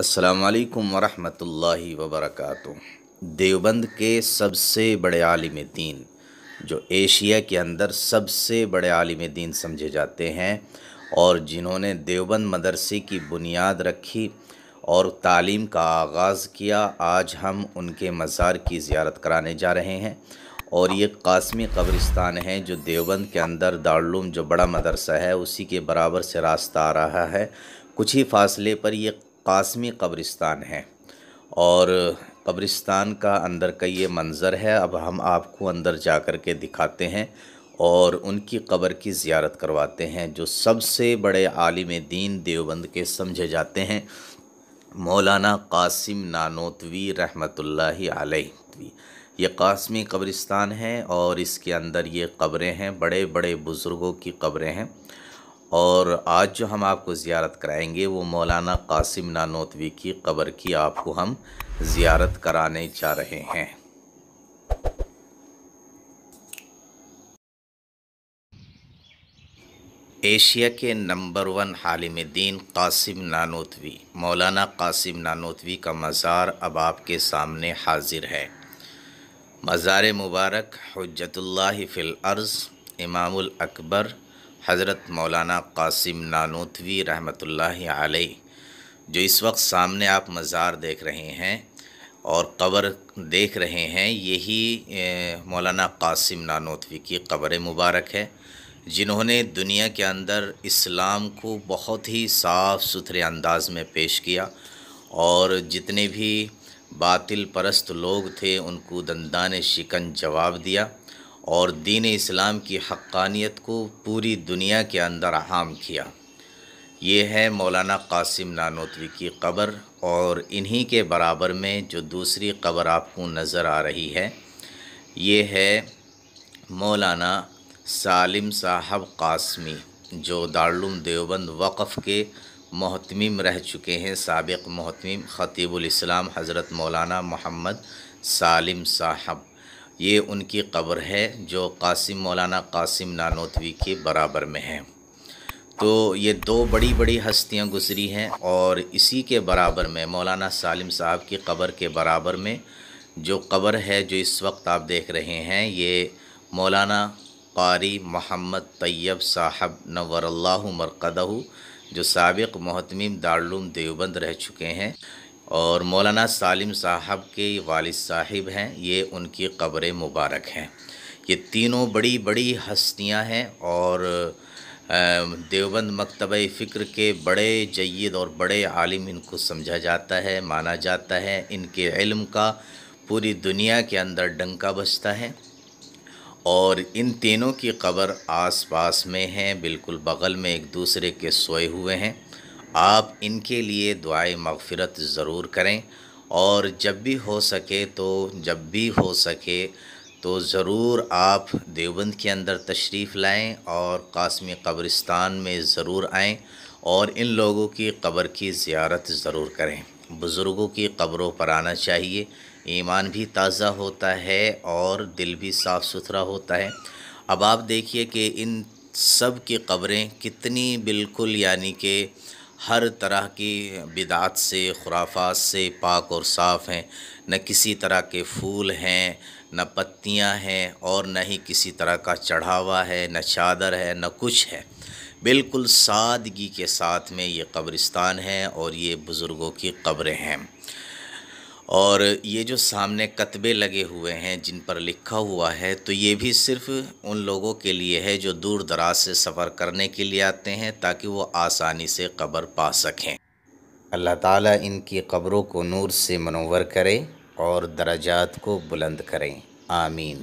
असलकम वरहमतुल्लाह वबरकत देवबंद के सबसे बड़े आलिम दीन जो एशिया के अंदर सबसे बड़े आलिम दीन समझे जाते हैं और जिन्होंने देवबंद मदरसे की बुनियाद रखी और तालीम का आगाज़ किया आज हम उनके मज़ार की ज़्यारत कराने जा रहे हैं और ये कासमी कब्रिस्तान है जो देवबंद के अंदर दारुम जो बड़ा मदरसा है उसी के बराबर से रास्ता आ रहा है कुछ ही फासले पर यह कासमी कब्रिस्तान है और कब्रिस्तान का अंदर का ये मंज़र है अब हम आपको अंदर जा कर के दिखाते हैं और उनकी कब्र की ज़ियारत करवाते हैं जो सबसे बड़े आलिम दीन देवबंद के समझे जाते हैं मौलाना कासिम नानोतवी रहमतुल्लाहि अलैहि ये कासमी कब्रिस्तान है और इसके अंदर ये कब्रें हैं बड़े बड़े बुज़ुर्गों की कब्रें हैं और आज जो हम आपको ज़्यारत कराएंगे वो मौलाना कासिम नानोतवी की कब्र की आपको हम ज़्यारत कराने जा रहे हैं एशिया के नंबर वन हालिम दीन कासिम नानोतवी मौलाना कासिम नानोतवी का मज़ार अब आपके सामने हाजिर है मज़ार मुबारक हजतुल्ला फ़िल अर्ज़ इमामुल अकबर हज़रत मौलाना कासिम नानोथवी रहमत आलही जो इस वक्त सामने आप मज़ार देख रहे हैं और क़बर देख रहे हैं यही मौलाना कासिम नानोतवी की कब्र मुबारक है जिन्होंने दुनिया के अंदर इस्लाम को बहुत ही साफ़ सुथरे अंदाज में पेश किया और जितने भी बातिल परस्त लोग थे उनको दंदाने शिकन जवाब दिया और दीन इस्लाम की हक्कानियत को पूरी दुनिया के अंदर आम किया ये है मौलाना कासिम नानोत्री की कब्र और इन्हीं के बराबर में जो दूसरी कब्र आपको नज़र आ रही है ये है मौलाना सालिम साहब कासमी जो दारुम देवबंद वक़ के महतमिम रह चुके हैं सबक महतमिम ख़तीबुल इस्लाम हज़रत मौलाना मोहम्मद सालिम साहब ये उनकी कब्र है जो कासिम मौलाना कासिम नानोतवी के बराबर में है तो ये दो बड़ी बड़ी हस्तियां गुजरी हैं और इसी के बराबर में मौलाना सालिम साहब की कब्र के बराबर में जो कब्र है जो इस वक्त आप देख रहे हैं ये मौलाना कारी मोहम्मद तैयब साहब नवरल्ला मरकदहू जो सबक महतमीम दारुम देवबंद रह चुके हैं और मौलाना सालिम साहब के वालिद साहिब हैं ये उनकी कब्र मुबारक हैं ये तीनों बड़ी बड़ी हस्तियां हैं और देवबंद मकतब फ़िक्र के बड़े जयद और बड़े आलिम इनको समझा जाता है माना जाता है इनके इल्म का पूरी दुनिया के अंदर डंका बजता है और इन तीनों की कब्र आसपास में हैं बिल्कुल बगल में एक दूसरे के सोए हुए हैं आप इनके लिए दुआए मगफ़रत ज़रूर करें और जब भी हो सके तो जब भी हो सके तो ज़रूर आप देवबंद के अंदर तशरीफ़ लाएं और कासमी कब्रिस्तान में ज़रूर आएं और इन लोगों की कब्र की ज़ियारत ज़रूर करें बुज़ुर्गों की कब्रों पर आना चाहिए ईमान भी ताज़ा होता है और दिल भी साफ़ सुथरा होता है अब आप देखिए कि इन सब की कब्रें कितनी बिल्कुल यानी कि हर तरह की बिदात से खुराफात से पाक और साफ़ हैं न किसी तरह के फूल हैं न पत्तियां हैं और न ही किसी तरह का चढ़ावा है न चादर है न कुछ है बिल्कुल सादगी के साथ में ये कब्रिस्तान है और ये बुज़ुर्गों की कब्रें हैं और ये जो सामने कतबे लगे हुए हैं जिन पर लिखा हुआ है तो ये भी सिर्फ़ उन लोगों के लिए है जो दूर दराज से सफ़र करने के लिए आते हैं ताकि वो आसानी से कब्र पा सकें अल्लाह ताला इनकी कब्रों को नूर से मनोवर करें और दर्जात को बुलंद करें आमीन